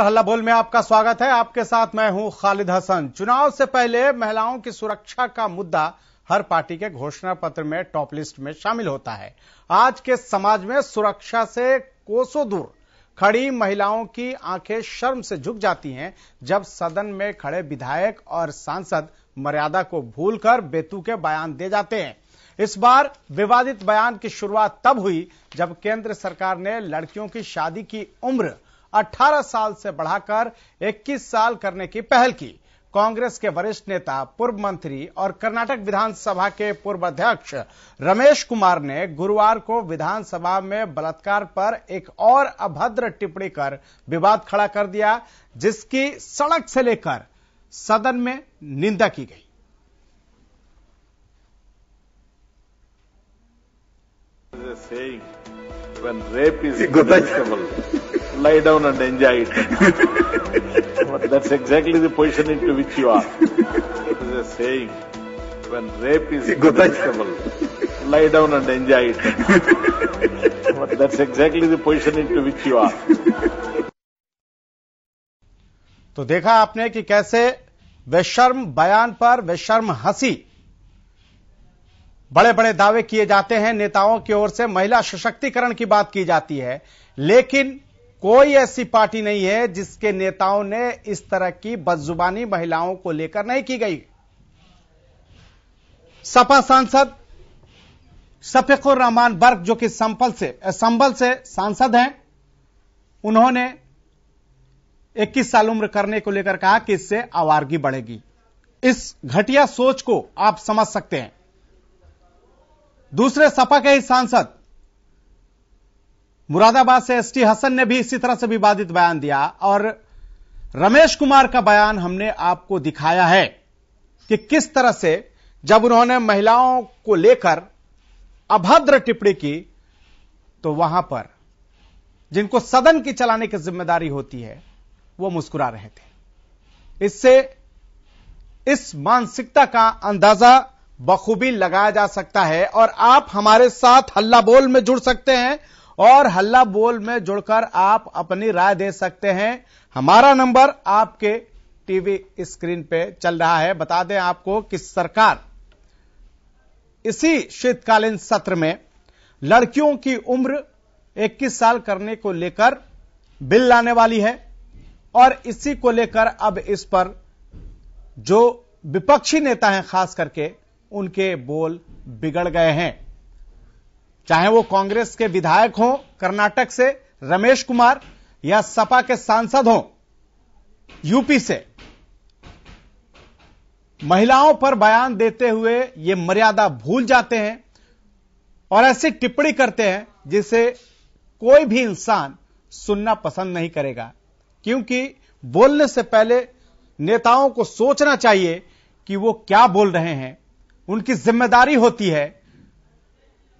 हल्ला बोल में आपका स्वागत है आपके साथ मैं हूं खालिद हसन चुनाव से पहले महिलाओं की सुरक्षा का मुद्दा हर पार्टी के घोषणा पत्र में टॉप लिस्ट में शामिल होता है आज के समाज में सुरक्षा से कोसों दूर खड़ी महिलाओं की आंखें शर्म से झुक जाती हैं जब सदन में खड़े विधायक और सांसद मर्यादा को भूलकर बेतु के बयान दे जाते हैं इस बार विवादित बयान की शुरुआत तब हुई जब केंद्र सरकार ने लड़कियों की शादी की उम्र 18 साल से बढ़ाकर 21 साल करने की पहल की कांग्रेस के वरिष्ठ नेता पूर्व मंत्री और कर्नाटक विधानसभा के पूर्व अध्यक्ष रमेश कुमार ने गुरुवार को विधानसभा में बलात्कार पर एक और अभद्र टिप्पणी कर विवाद खड़ा कर दिया जिसकी सड़क से लेकर सदन में निंदा की गई when rape is lie down and enjoy it. that's exactly the position into which you are. It is a saying. When rape is inevitable, lie down and enjoy it. that's exactly the position into which you are. तो देखा आपने कि कैसे वैशर्म बयान पर वैशर्म हंसी बड़े बड़े दावे किए जाते हैं नेताओं की ओर से महिला सशक्तिकरण की बात की जाती है लेकिन कोई ऐसी पार्टी नहीं है जिसके नेताओं ने इस तरह की बदजुबानी महिलाओं को लेकर नहीं की गई सपा सांसद शफीकुर रहमान बर्ग जो कि संपल से संबल से सांसद हैं उन्होंने 21 साल उम्र करने को लेकर कहा कि इससे आवारगी बढ़ेगी इस घटिया सोच को आप समझ सकते हैं दूसरे सपा के ही सांसद मुरादाबाद से एसटी हसन ने भी इसी तरह से विवादित बयान दिया और रमेश कुमार का बयान हमने आपको दिखाया है कि किस तरह से जब उन्होंने महिलाओं को लेकर अभद्र टिप्पणी की तो वहां पर जिनको सदन की चलाने की जिम्मेदारी होती है वो मुस्कुरा रहे थे इससे इस मानसिकता का अंदाजा बखूबी लगाया जा सकता है और आप हमारे साथ हल्ला बोल में जुड़ सकते हैं और हल्ला बोल में जुड़कर आप अपनी राय दे सकते हैं हमारा नंबर आपके टीवी स्क्रीन पे चल रहा है बता दें आपको कि सरकार इसी शीतकालीन सत्र में लड़कियों की उम्र 21 साल करने को लेकर बिल लाने वाली है और इसी को लेकर अब इस पर जो विपक्षी नेता हैं खास करके उनके बोल बिगड़ गए हैं चाहे वो कांग्रेस के विधायक हो कर्नाटक से रमेश कुमार या सपा के सांसद हों यूपी से महिलाओं पर बयान देते हुए ये मर्यादा भूल जाते हैं और ऐसी टिप्पणी करते हैं जिसे कोई भी इंसान सुनना पसंद नहीं करेगा क्योंकि बोलने से पहले नेताओं को सोचना चाहिए कि वो क्या बोल रहे हैं उनकी जिम्मेदारी होती है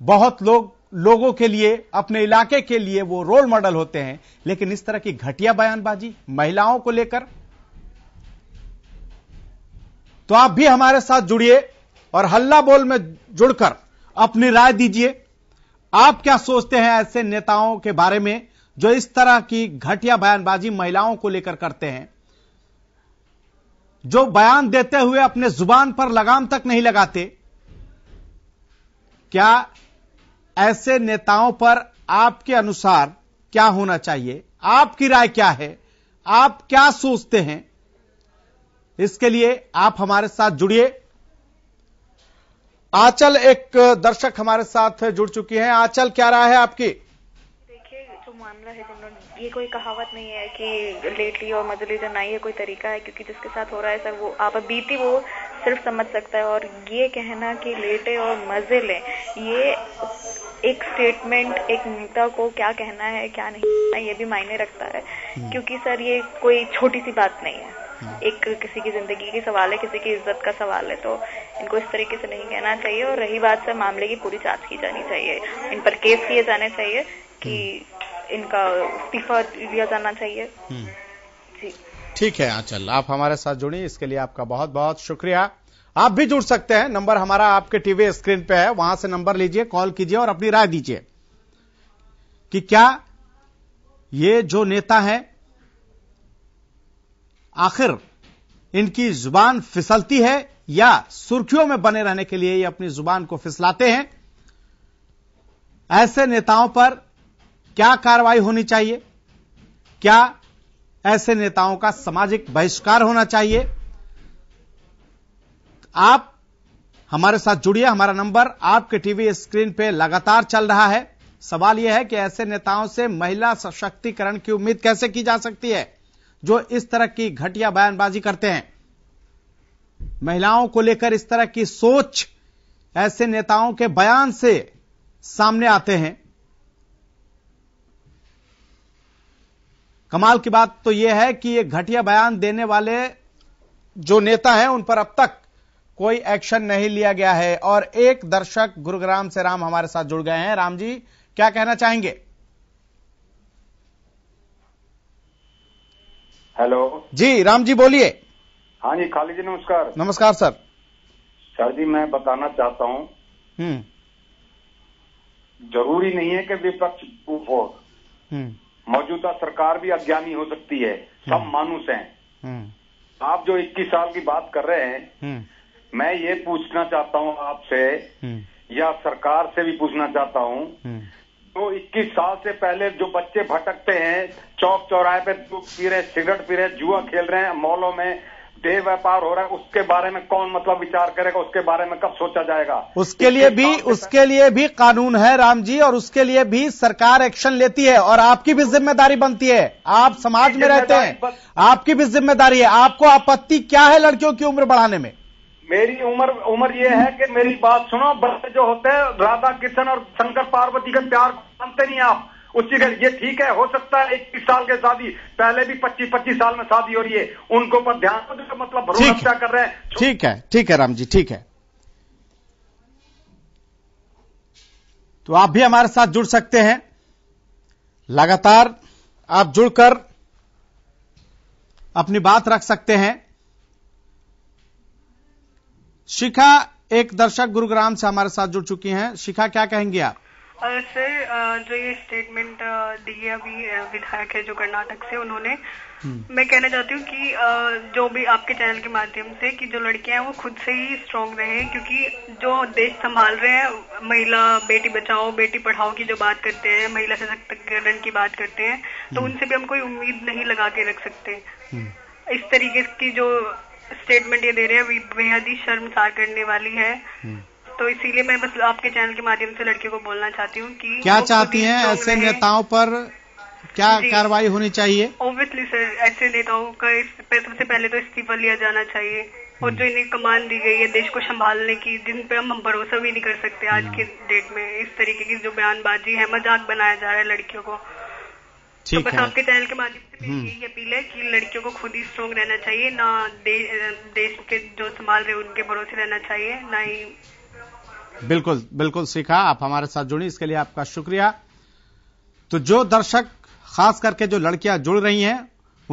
बहुत लोग लोगों के लिए अपने इलाके के लिए वो रोल मॉडल होते हैं लेकिन इस तरह की घटिया बयानबाजी महिलाओं को लेकर तो आप भी हमारे साथ जुड़िए और हल्ला बोल में जुड़कर अपनी राय दीजिए आप क्या सोचते हैं ऐसे नेताओं के बारे में जो इस तरह की घटिया बयानबाजी महिलाओं को लेकर करते हैं जो बयान देते हुए अपने जुबान पर लगाम तक नहीं लगाते क्या ऐसे नेताओं पर आपके अनुसार क्या होना चाहिए आपकी राय क्या है आप क्या सोचते हैं इसके लिए आप हमारे साथ जुड़िए आचल एक दर्शक हमारे साथ जुड़ चुकी हैं आचल क्या राय है आपकी देखिए जो मामला है जनरल ये कोई कहावत नहीं है कि लेटली और मजली जो नहीं है कोई तरीका है क्योंकि जिसके साथ हो रहा है सर वो आप बीती वो सिर्फ समझ सकता है और ये कहना कि लेटे और मजे लें ये एक स्टेटमेंट एक नेता को क्या कहना है क्या नहीं कहना ये भी मायने रखता है हम्म। क्योंकि सर ये कोई छोटी सी बात नहीं है हम्म। एक किसी की जिंदगी की सवाल है किसी की इज्जत का सवाल है तो इनको इस तरीके से नहीं कहना चाहिए और रही बात सर मामले की पूरी जांच की जानी चाहिए इन पर केस किए जाने चाहिए कि हम्म। इनका इस्तीफा दिया जाना चाहिए जी ठीक है आंचल आप हमारे साथ जुड़ी इसके लिए आपका बहुत बहुत शुक्रिया आप भी जुड़ सकते हैं नंबर हमारा आपके टीवी स्क्रीन पे है वहां से नंबर लीजिए कॉल कीजिए और अपनी राय दीजिए कि क्या ये जो नेता है आखिर इनकी जुबान फिसलती है या सुर्खियों में बने रहने के लिए ये अपनी जुबान को फिसलाते हैं ऐसे नेताओं पर क्या कार्रवाई होनी चाहिए क्या ऐसे नेताओं का सामाजिक बहिष्कार होना चाहिए आप हमारे साथ जुड़िए हमारा नंबर आपके टीवी स्क्रीन पे लगातार चल रहा है सवाल यह है कि ऐसे नेताओं से महिला सशक्तिकरण की उम्मीद कैसे की जा सकती है जो इस तरह की घटिया बयानबाजी करते हैं महिलाओं को लेकर इस तरह की सोच ऐसे नेताओं के बयान से सामने आते हैं कमाल की बात तो यह है कि ये घटिया बयान देने वाले जो नेता हैं उन पर अब तक कोई एक्शन नहीं लिया गया है और एक दर्शक गुरुग्राम से राम हमारे साथ जुड़ गए हैं राम जी क्या कहना चाहेंगे हेलो जी राम जी बोलिए हाँ जी खाली जी नमस्कार नमस्कार सर सर जी मैं बताना चाहता हूँ हम्म। जरूरी नहीं है कि विपक्ष मौजूदा सरकार भी अज्ञानी हो सकती है हम्म। सब मानुष हैं हम्म। आप जो 21 साल की बात कर रहे हैं हम्म। मैं ये पूछना चाहता हूँ आपसे या सरकार से भी पूछना चाहता हूँ तो 21 साल से पहले जो बच्चे भटकते हैं चौक चौराहे पे पी रहे सिगरेट पी रहे जुआ खेल रहे हैं मॉलों में देह व्यापार हो रहा है उसके बारे में कौन मतलब विचार करेगा उसके बारे में कब सोचा जाएगा उसके लिए भी उसके लिए भी कानून है राम जी और उसके लिए भी सरकार एक्शन लेती है और आपकी भी जिम्मेदारी बनती है आप समाज में रहते हैं आपकी भी जिम्मेदारी है आपको आपत्ति क्या है लड़कियों की उम्र बढ़ाने में मेरी उम्र उम्र ये है कि मेरी बात सुनो बच्चे जो होते हैं राधा कृष्ण और शंकर पार्वती का प्यार मानते नहीं आप उसी अगर ये ठीक है हो सकता है इक्कीस साल के शादी पहले भी पच्चीस पच्चीस साल में शादी हो रही है उनको पर ध्यान तो मतलब भरोसा कर रहे हैं ठीक है ठीक है राम जी ठीक है तो आप भी हमारे साथ जुड़ सकते हैं लगातार आप जुड़कर अपनी बात रख सकते हैं शिखा एक दर्शक गुरुग्राम से हमारे साथ जुड़ चुकी हैं शिखा क्या कहेंगे आप सर जो ये स्टेटमेंट दिए दी है अभी विधायक है जो कर्नाटक से उन्होंने हम्म। मैं कहना चाहती हूँ कि जो भी आपके चैनल के माध्यम से कि जो लड़कियां हैं वो खुद से ही स्ट्रांग रहे क्योंकि जो देश संभाल रहे हैं महिला बेटी बचाओ बेटी पढ़ाओ की जो बात करते हैं महिला सशक्तिकरण की बात करते हैं तो हम्म। उनसे भी हम कोई उम्मीद नहीं लगा के रख सकते हम्म। इस तरीके की जो स्टेटमेंट ये दे रहे हैं बेहद ही शर्मसार करने वाली है तो इसीलिए मैं बस आपके चैनल के माध्यम से लड़के को बोलना चाहती हूँ कि क्या चाहती हैं ऐसे नेताओं पर क्या कार्रवाई होनी चाहिए ओब्वियसली सर ऐसे नेताओं का सबसे पहले तो इस्तीफा लिया जाना चाहिए और हम्म। जो इन्हें कमान दी गई है देश को संभालने की जिन पे हम भरोसा भी नहीं कर सकते आज के डेट हम्म। में इस तरीके की जो बयानबाजी है मजाक बनाया जा रहा है लड़कियों को तो बस आपके चैनल के माध्यम से हम्म। यही अपील है कि लड़कियों को खुद ही स्ट्रोंग रहना चाहिए ना दे, देश के जो संभाल रहे उनके भरोसे रहना चाहिए ना ही बिल्कुल बिल्कुल सीखा आप हमारे साथ जुड़ी इसके लिए आपका शुक्रिया तो जो दर्शक खास करके जो लड़कियां जुड़ रही हैं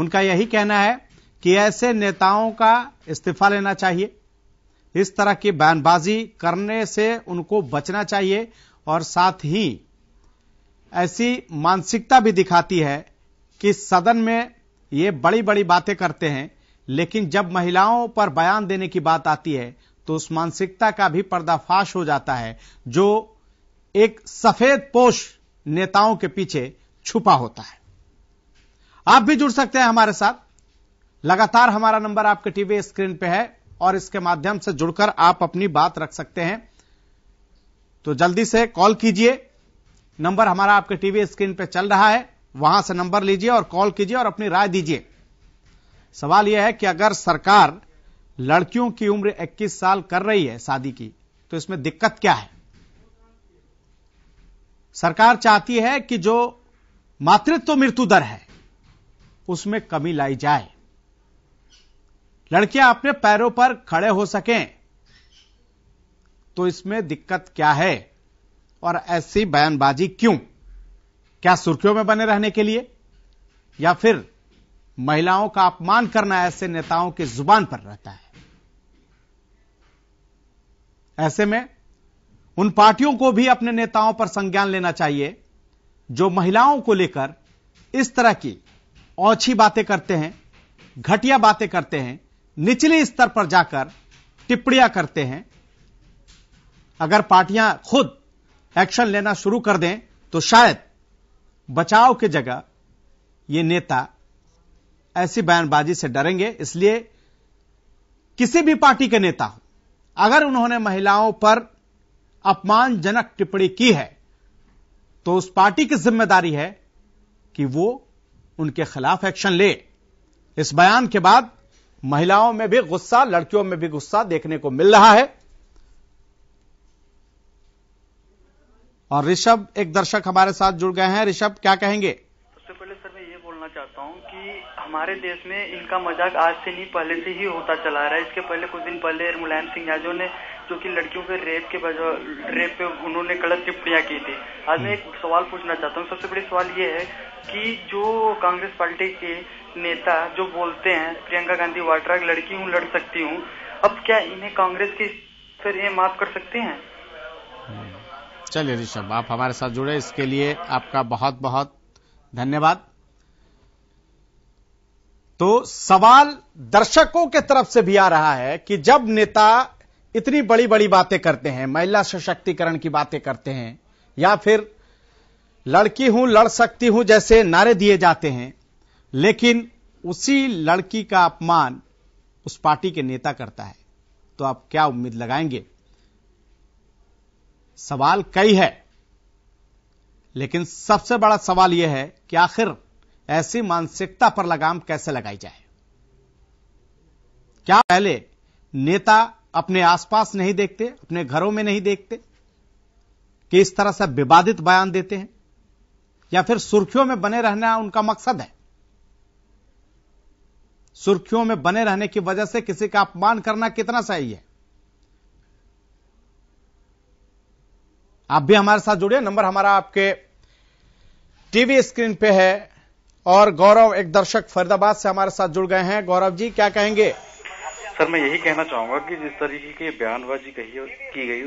उनका यही कहना है कि ऐसे नेताओं का इस्तीफा लेना चाहिए इस तरह की बयानबाजी करने से उनको बचना चाहिए और साथ ही ऐसी मानसिकता भी दिखाती है कि सदन में ये बड़ी बड़ी बातें करते हैं लेकिन जब महिलाओं पर बयान देने की बात आती है तो उस मानसिकता का भी पर्दाफाश हो जाता है जो एक सफेद पोष नेताओं के पीछे छुपा होता है आप भी जुड़ सकते हैं हमारे साथ लगातार हमारा नंबर आपके टीवी स्क्रीन पे है और इसके माध्यम से जुड़कर आप अपनी बात रख सकते हैं तो जल्दी से कॉल कीजिए नंबर हमारा आपके टीवी स्क्रीन पे चल रहा है वहां से नंबर लीजिए और कॉल कीजिए और अपनी राय दीजिए सवाल यह है कि अगर सरकार लड़कियों की उम्र 21 साल कर रही है शादी की तो इसमें दिक्कत क्या है सरकार चाहती है कि जो मातृत्व तो मृत्यु दर है उसमें कमी लाई जाए लड़कियां अपने पैरों पर खड़े हो सकें तो इसमें दिक्कत क्या है और ऐसी बयानबाजी क्यों क्या सुर्खियों में बने रहने के लिए या फिर महिलाओं का अपमान करना ऐसे नेताओं की जुबान पर रहता है ऐसे में उन पार्टियों को भी अपने नेताओं पर संज्ञान लेना चाहिए जो महिलाओं को लेकर इस तरह की औछी बातें करते हैं घटिया बातें करते हैं निचले स्तर पर जाकर टिप्पणियां करते हैं अगर पार्टियां खुद एक्शन लेना शुरू कर दें तो शायद बचाव की जगह ये नेता ऐसी बयानबाजी से डरेंगे इसलिए किसी भी पार्टी के नेता अगर उन्होंने महिलाओं पर अपमानजनक टिप्पणी की है तो उस पार्टी की जिम्मेदारी है कि वो उनके खिलाफ एक्शन ले इस बयान के बाद महिलाओं में भी गुस्सा लड़कियों में भी गुस्सा देखने को मिल रहा है और ऋषभ एक दर्शक हमारे साथ जुड़ गए हैं ऋषभ क्या कहेंगे हमारे देश में इनका मजाक आज से नहीं पहले से ही होता चला रहा है इसके पहले कुछ दिन पहले मुलायम सिंह यादव ने जो कि लड़कियों के रेप के रेप पे उन्होंने गलत टिप्पणियां की थी आज मैं एक सवाल पूछना चाहता हूँ सबसे बड़ी सवाल ये है कि जो कांग्रेस पार्टी के नेता जो बोलते हैं प्रियंका गांधी वाड्रा लड़की हूँ लड़ सकती हूँ अब क्या इन्हें कांग्रेस की फिर ये माफ कर सकते हैं चलिए ऋषभ आप हमारे साथ जुड़े इसके लिए आपका बहुत बहुत धन्यवाद तो सवाल दर्शकों के तरफ से भी आ रहा है कि जब नेता इतनी बड़ी बड़ी बातें करते हैं महिला सशक्तिकरण की बातें करते हैं या फिर लड़की हूं लड़ सकती हूं जैसे नारे दिए जाते हैं लेकिन उसी लड़की का अपमान उस पार्टी के नेता करता है तो आप क्या उम्मीद लगाएंगे सवाल कई है लेकिन सबसे बड़ा सवाल यह है कि आखिर ऐसी मानसिकता पर लगाम कैसे लगाई जाए क्या पहले नेता अपने आसपास नहीं देखते अपने घरों में नहीं देखते कि इस तरह से विवादित बयान देते हैं या फिर सुर्खियों में बने रहना उनका मकसद है सुर्खियों में बने रहने की वजह से किसी का अपमान करना कितना सही है आप भी हमारे साथ जुड़िए नंबर हमारा आपके टीवी स्क्रीन पे है और गौरव एक दर्शक फरीदाबाद से हमारे साथ जुड़ गए हैं गौरव जी क्या कहेंगे सर मैं यही कहना चाहूंगा कि जिस तरीके की बयानबाजी कही की गई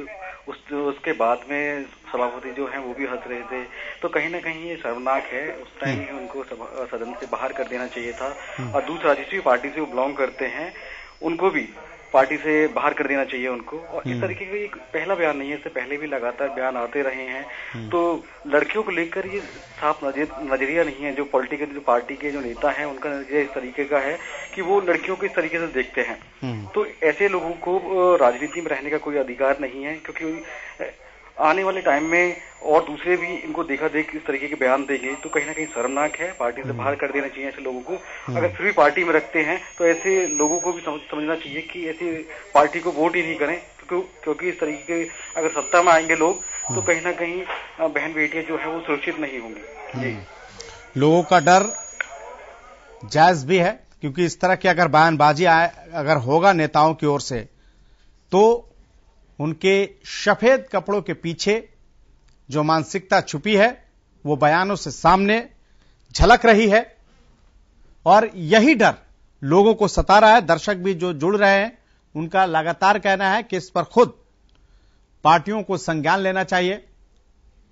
उस उसके बाद में सभापति जो है वो भी हंस रहे थे तो कहीं ना कहीं ये शर्मनाक है उस टाइम ही हम्म। उनको सदन से बाहर कर देना चाहिए था हम्म। और दूसरा जिस भी पार्टी से वो बिलोंग करते हैं उनको भी पार्टी से बाहर कर देना चाहिए उनको और इस हम्म। तरीके का एक पहला बयान नहीं है इससे पहले भी लगातार बयान आते रहे हैं हम्म। तो लड़कियों को लेकर ये साफ नजरिया नहीं है जो पॉलिटिकल जो पार्टी के जो नेता हैं उनका नजरिया इस तरीके का है कि वो लड़कियों को इस तरीके से देखते हैं हम्म। तो ऐसे लोगों को राजनीति में रहने का कोई अधिकार नहीं है क्योंकि आने वाले टाइम में और दूसरे भी इनको देखा देख इस तरीके के बयान देंगे तो कहीं ना कहीं शर्मनाक है पार्टी से बाहर कर देना चाहिए ऐसे लोगों को हम्म। अगर फिर भी पार्टी में रखते हैं तो ऐसे लोगों को भी समझ, समझना चाहिए कि ऐसी पार्टी को वोट ही नहीं करें क्यों, क्योंकि इस तरीके के अगर सत्ता में आएंगे लोग तो हम्म। कहीं ना कहीं बहन बेटियां जो है वो सुरक्षित नहीं होंगी हम्म। लोगों का डर जायज भी है क्योंकि इस तरह की अगर बयानबाजी अगर होगा नेताओं की ओर से तो उनके सफेद कपड़ों के पीछे जो मानसिकता छुपी है वो बयानों से सामने झलक रही है और यही डर लोगों को सता रहा है दर्शक भी जो जुड़ रहे हैं उनका लगातार कहना है कि इस पर खुद पार्टियों को संज्ञान लेना चाहिए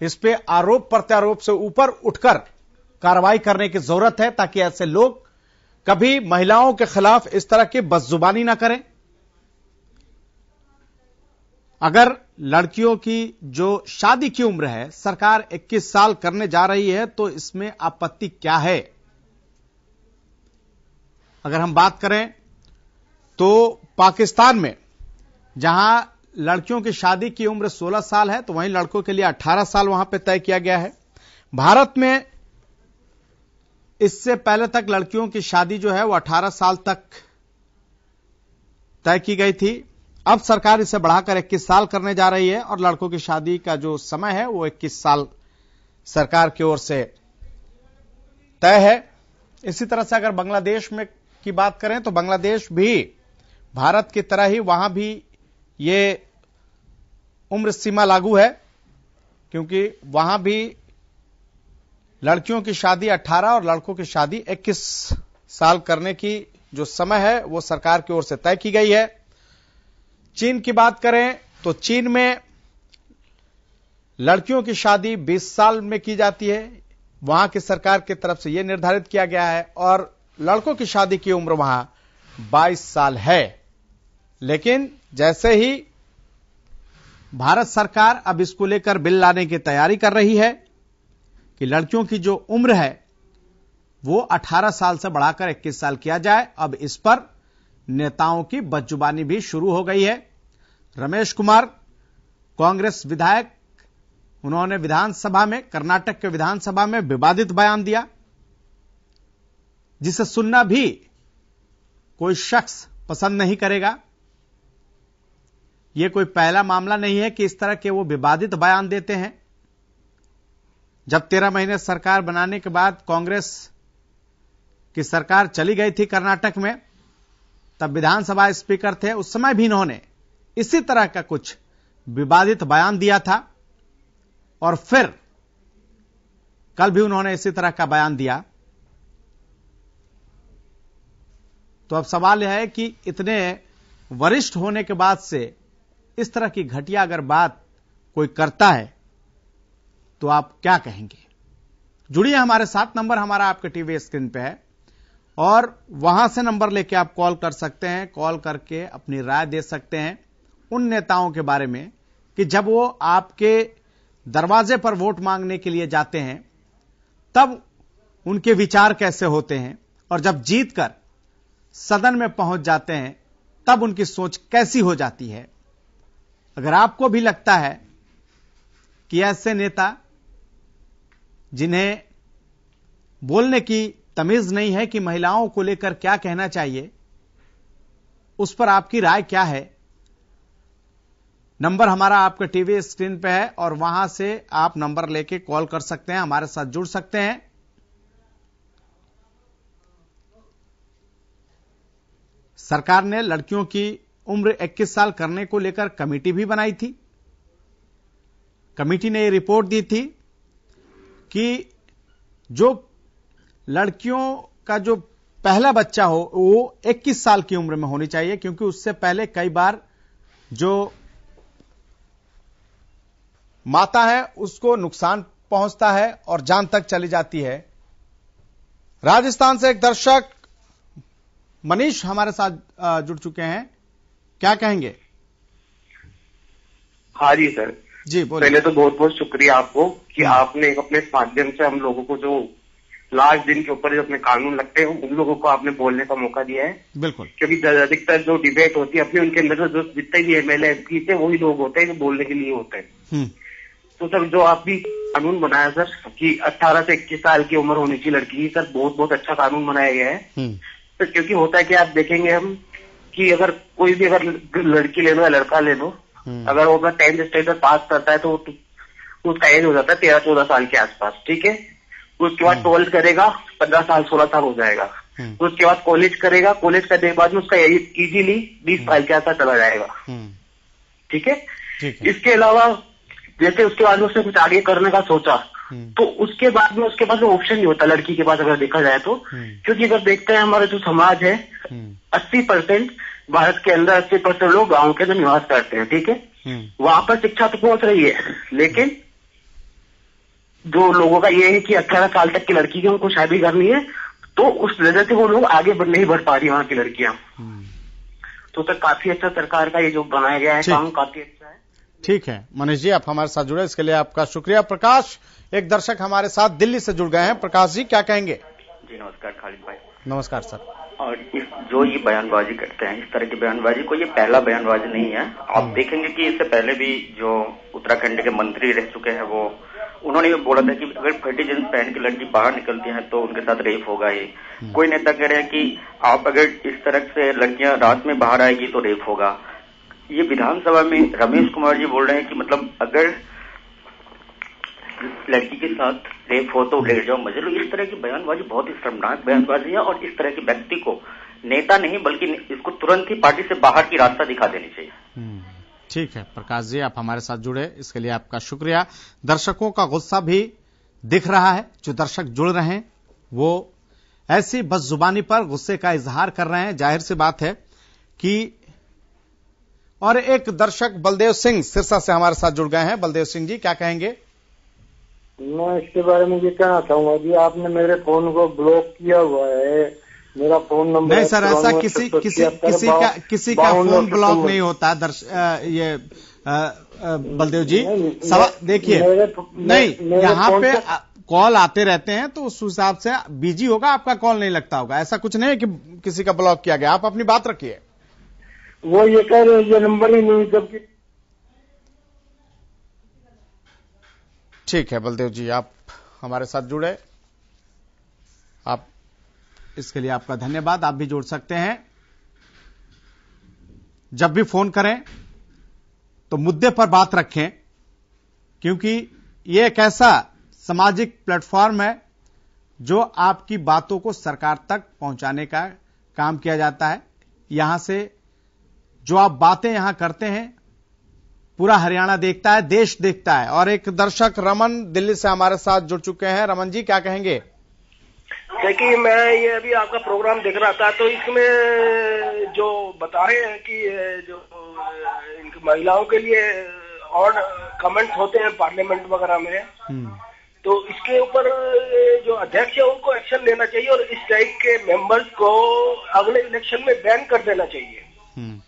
इस पे आरोप प्रत्यारोप से ऊपर उठकर कार्रवाई करने की जरूरत है ताकि ऐसे लोग कभी महिलाओं के खिलाफ इस तरह की बदजुबानी ना करें अगर लड़कियों की जो शादी की उम्र है सरकार 21 साल करने जा रही है तो इसमें आपत्ति क्या है अगर हम बात करें तो पाकिस्तान में जहां लड़कियों की शादी की उम्र 16 साल है तो वहीं लड़कों के लिए 18 साल वहां पर तय किया गया है भारत में इससे पहले तक लड़कियों की शादी जो है वो 18 साल तक तय की गई थी अब सरकार इसे बढ़ाकर 21 साल करने जा रही है और लड़कों की शादी का जो समय है वो 21 साल सरकार की ओर से तय है इसी तरह से अगर बांग्लादेश में की बात करें तो बांग्लादेश भी भारत की तरह ही वहां भी ये उम्र सीमा लागू है क्योंकि वहां भी लड़कियों की शादी 18 और लड़कों की शादी 21 साल करने की जो समय है वो सरकार की ओर से तय की गई है चीन की बात करें तो चीन में लड़कियों की शादी 20 साल में की जाती है वहां की सरकार की तरफ से यह निर्धारित किया गया है और लड़कों की शादी की उम्र वहां 22 साल है लेकिन जैसे ही भारत सरकार अब इसको लेकर बिल लाने की तैयारी कर रही है कि लड़कियों की जो उम्र है वो 18 साल से बढ़ाकर 21 साल किया जाए अब इस पर नेताओं की बदजुबानी भी शुरू हो गई है रमेश कुमार कांग्रेस विधायक उन्होंने विधानसभा में कर्नाटक के विधानसभा में विवादित बयान दिया जिसे सुनना भी कोई शख्स पसंद नहीं करेगा यह कोई पहला मामला नहीं है कि इस तरह के वो विवादित बयान देते हैं जब तेरह महीने सरकार बनाने के बाद कांग्रेस की सरकार चली गई थी कर्नाटक में तब विधानसभा स्पीकर थे उस समय भी इन्होंने इसी तरह का कुछ विवादित बयान दिया था और फिर कल भी उन्होंने इसी तरह का बयान दिया तो अब सवाल यह है कि इतने वरिष्ठ होने के बाद से इस तरह की घटिया अगर बात कोई करता है तो आप क्या कहेंगे जुड़िए हमारे साथ नंबर हमारा आपके टीवी स्क्रीन पे है और वहां से नंबर लेके आप कॉल कर सकते हैं कॉल करके अपनी राय दे सकते हैं उन नेताओं के बारे में कि जब वो आपके दरवाजे पर वोट मांगने के लिए जाते हैं तब उनके विचार कैसे होते हैं और जब जीतकर सदन में पहुंच जाते हैं तब उनकी सोच कैसी हो जाती है अगर आपको भी लगता है कि ऐसे नेता जिन्हें बोलने की तमीज नहीं है कि महिलाओं को लेकर क्या कहना चाहिए उस पर आपकी राय क्या है नंबर हमारा आपका टीवी स्क्रीन पे है और वहां से आप नंबर लेके कॉल कर सकते हैं हमारे साथ जुड़ सकते हैं सरकार ने लड़कियों की उम्र 21 साल करने को लेकर कमेटी भी बनाई थी कमेटी ने ये रिपोर्ट दी थी कि जो लड़कियों का जो पहला बच्चा हो वो 21 साल की उम्र में होनी चाहिए क्योंकि उससे पहले कई बार जो माता है उसको नुकसान पहुंचता है और जान तक चली जाती है राजस्थान से एक दर्शक मनीष हमारे साथ जुड़ चुके हैं क्या कहेंगे हाँ जी सर जी पहले तो बहुत बहुत शुक्रिया आपको कि हम्म। आपने अपने माध्यम से हम लोगों को जो लास्ट दिन के ऊपर जो अपने कानून लगते हैं उन लोगों को आपने बोलने का मौका दिया है बिल्कुल क्योंकि अधिकतर जो डिबेट होती है अपने उनके अंदर तो जो जितने भी एम एल थे वही लोग होते हैं जो बोलने के लिए होते हैं हम्म। तो सर जो आप भी कानून बनाया सर कि 18 से 21 साल की उम्र होने की लड़की सर बहुत बहुत अच्छा कानून बनाया गया है सर हम्म। तो क्योंकि होता है कि आप देखेंगे हम कि अगर कोई भी अगर लड़की ले लो या लड़का ले लो हम्म। अगर वो अपना टेंथ स्टैंडर्ड पास करता है तो, तो उसका एज हो जाता है तेरह चौदह साल के आसपास ठीक है उसके बाद हम्म। ट्वेल्थ करेगा पंद्रह साल सोलह साल हो जाएगा हम्म। उसके बाद कॉलेज करेगा कॉलेज करने के बाद में उसका इजीली बीस हम्म। साल के आसपास चला जाएगा ठीक है इसके अलावा जैसे उसके बाद में उसने कुछ आगे करने का सोचा तो उसके बाद में उसके पास ऑप्शन नहीं होता लड़की के पास अगर देखा जाए तो क्योंकि अगर देखते हैं हमारा जो समाज है अस्सी परसेंट भारत के अंदर अस्सी परसेंट लोग गाँव के अंदर निवास करते हैं ठीक है वहां पर शिक्षा तो पहुंच रही है लेकिन जो लोगों का ये है कि अठारह साल तक की लड़की की उनको शादी करनी है तो उस वजह से वो लोग आगे नहीं बढ़ पा रही वहाँ की लड़कियाँ तो सर काफी अच्छा सरकार का ये जो बनाया गया है काम काफी अच्छा है ठीक है मनीष जी आप हमारे साथ जुड़े इसके लिए आपका शुक्रिया प्रकाश एक दर्शक हमारे साथ दिल्ली से जुड़ गए हैं प्रकाश जी क्या कहेंगे जी नमस्कार खालिद भाई नमस्कार सर और इस जो ये बयानबाजी करते हैं इस तरह की बयानबाजी को ये पहला बयानबाजी नहीं है आप हम्म। देखेंगे कि इससे पहले भी जो उत्तराखंड के मंत्री रह चुके हैं वो उन्होंने भी बोला था कि अगर फटी जींस पहन के लड़की बाहर निकलती है तो उनके साथ रेप होगा ही हम्म। कोई नेता कह रहे हैं कि आप अगर इस तरह से लड़कियां रात में बाहर आएगी तो रेप होगा ये विधानसभा में रमेश कुमार जी बोल रहे हैं कि मतलब अगर लड़की के साथ रेप हो तो लेट जाओ मजे लो इस तरह की बयानबाजी बहुत ही शर्मनाक बयानबाजी है और इस तरह के व्यक्ति को नेता नहीं बल्कि इसको तुरंत ही पार्टी से बाहर की रास्ता दिखा देनी चाहिए हम्म। ठीक है प्रकाश जी आप हमारे साथ जुड़े इसके लिए आपका शुक्रिया दर्शकों का गुस्सा भी दिख रहा है जो दर्शक जुड़ रहे हैं वो ऐसी बस जुबानी पर गुस्से का इजहार कर रहे हैं जाहिर सी बात है कि और एक दर्शक बलदेव सिंह सिरसा से हमारे साथ जुड़ गए हैं बलदेव सिंह जी क्या कहेंगे मैं इसके बारे में ये कहना चाहूंगा जी आपने मेरे फोन को ब्लॉक किया हुआ है मेरा फोन नंबर नहीं सर ऐसा किसी किसी किसी का किसी का फोन ब्लॉक नहीं होता दर्श ये बलदेव जी सवाल देखिए नहीं यहाँ पे कॉल आते रहते हैं तो उस हिसाब से बिजी होगा आपका कॉल नहीं लगता होगा ऐसा कुछ नहीं है कि किसी का ब्लॉक किया गया आप अपनी बात रखिए वो ये कह रहे हैं ये नंबर ही नहीं जबकि ठीक है बलदेव जी आप हमारे साथ जुड़े आप इसके लिए आपका धन्यवाद आप भी जुड़ सकते हैं जब भी फोन करें तो मुद्दे पर बात रखें क्योंकि यह एक ऐसा सामाजिक प्लेटफॉर्म है जो आपकी बातों को सरकार तक पहुंचाने का काम किया जाता है यहां से जो आप बातें यहां करते हैं पूरा हरियाणा देखता है देश देखता है और एक दर्शक रमन दिल्ली से हमारे साथ जुड़ चुके हैं रमन जी क्या कहेंगे देखिए मैं ये अभी आपका प्रोग्राम देख रहा था तो इसमें जो बता रहे हैं कि जो इनकी महिलाओं के लिए और कमेंट्स होते हैं पार्लियामेंट वगैरह में हम्म। तो इसके ऊपर जो अध्यक्ष है उनको एक्शन लेना चाहिए और इस टाइप के मेंबर्स को अगले इलेक्शन में बैन कर देना चाहिए हम्म।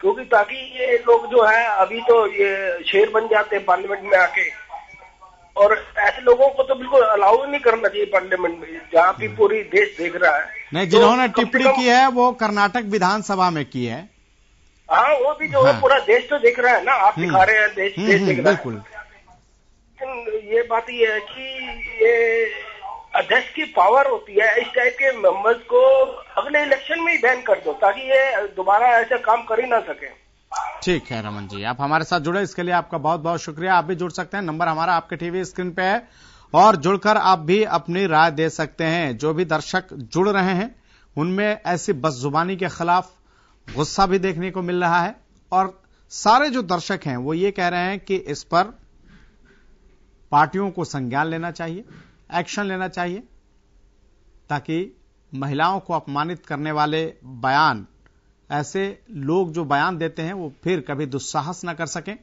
क्योंकि ताकि ये लोग जो है अभी तो ये शेर बन जाते हैं पार्लियामेंट में आके और ऐसे लोगों को तो बिल्कुल अलाउ नहीं करना चाहिए पार्लियामेंट में जहाँ की हम्म। पूरी देश देख रहा है नहीं तो जिन्होंने तो टिप्पणी की है वो कर्नाटक विधानसभा में की है हाँ वो भी जो हाँ। है पूरा देश तो देख रहा है ना आप हम्म। दिखा रहे हैं देश हम्म, देश देख रहा बिल्कुल ये बात ये है कि ये अध्यक्ष की पावर होती है इस टाइप के मेंबर्स को अगले इलेक्शन में ही बैन कर दो ताकि ये दोबारा ऐसा काम कर ही ना सके ठीक है रमन जी आप हमारे साथ जुड़े इसके लिए आपका बहुत बहुत शुक्रिया आप भी जुड़ सकते हैं नंबर हमारा आपके टीवी स्क्रीन पे है और जुड़कर आप भी अपनी राय दे सकते हैं जो भी दर्शक जुड़ रहे हैं उनमें ऐसी बस जुबानी के खिलाफ गुस्सा भी देखने को मिल रहा है और सारे जो दर्शक हैं वो ये कह रहे हैं कि इस पर पार्टियों को संज्ञान लेना चाहिए एक्शन लेना चाहिए ताकि महिलाओं को अपमानित करने वाले बयान ऐसे लोग जो बयान देते हैं वो फिर कभी दुस्साहस ना कर सकें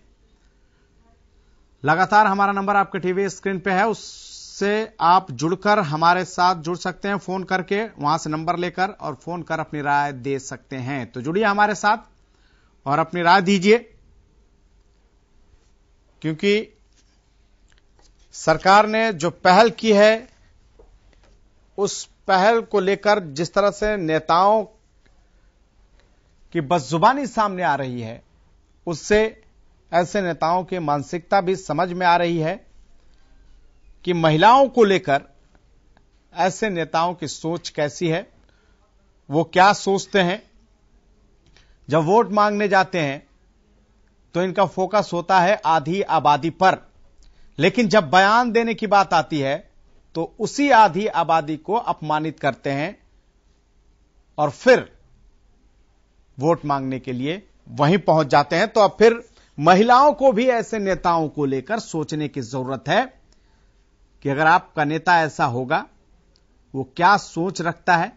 लगातार हमारा नंबर आपके टीवी स्क्रीन पे है उससे आप जुड़कर हमारे साथ जुड़ सकते हैं फोन करके वहां से नंबर लेकर और फोन कर अपनी राय दे सकते हैं तो जुड़िए हमारे साथ और अपनी राय दीजिए क्योंकि सरकार ने जो पहल की है उस पहल को लेकर जिस तरह से नेताओं कि बस जुबानी सामने आ रही है उससे ऐसे नेताओं की मानसिकता भी समझ में आ रही है कि महिलाओं को लेकर ऐसे नेताओं की सोच कैसी है वो क्या सोचते हैं जब वोट मांगने जाते हैं तो इनका फोकस होता है आधी आबादी पर लेकिन जब बयान देने की बात आती है तो उसी आधी आबादी को अपमानित करते हैं और फिर वोट मांगने के लिए वहीं पहुंच जाते हैं तो अब फिर महिलाओं को भी ऐसे नेताओं को लेकर सोचने की जरूरत है कि अगर आपका नेता ऐसा होगा वो क्या सोच रखता है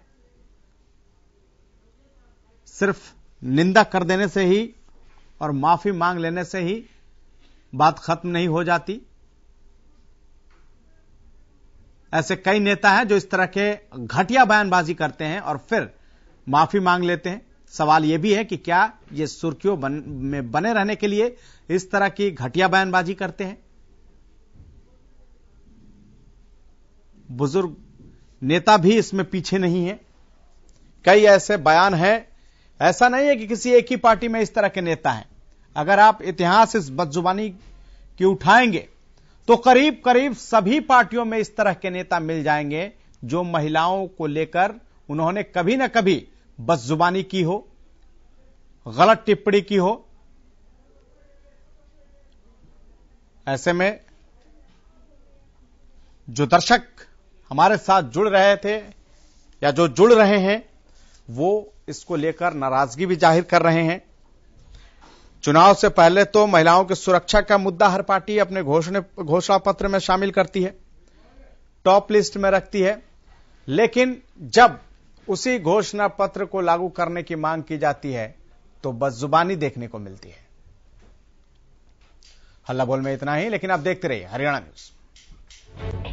सिर्फ निंदा कर देने से ही और माफी मांग लेने से ही बात खत्म नहीं हो जाती ऐसे कई नेता हैं जो इस तरह के घटिया बयानबाजी करते हैं और फिर माफी मांग लेते हैं सवाल यह भी है कि क्या ये सुर्खियों बन, में बने रहने के लिए इस तरह की घटिया बयानबाजी करते हैं बुजुर्ग नेता भी इसमें पीछे नहीं है कई ऐसे बयान हैं ऐसा नहीं है कि किसी एक ही पार्टी में इस तरह के नेता हैं अगर आप इतिहास इस बदजुबानी की उठाएंगे तो करीब करीब सभी पार्टियों में इस तरह के नेता मिल जाएंगे जो महिलाओं को लेकर उन्होंने कभी ना कभी बस जुबानी की हो गलत टिप्पणी की हो ऐसे में जो दर्शक हमारे साथ जुड़ रहे थे या जो जुड़ रहे हैं वो इसको लेकर नाराजगी भी जाहिर कर रहे हैं चुनाव से पहले तो महिलाओं की सुरक्षा का मुद्दा हर पार्टी अपने घोषणा घोषणा पत्र में शामिल करती है टॉप लिस्ट में रखती है लेकिन जब उसी घोषणा पत्र को लागू करने की मांग की जाती है तो बस जुबानी देखने को मिलती है हल्ला बोल में इतना ही लेकिन आप देखते रहिए हरियाणा न्यूज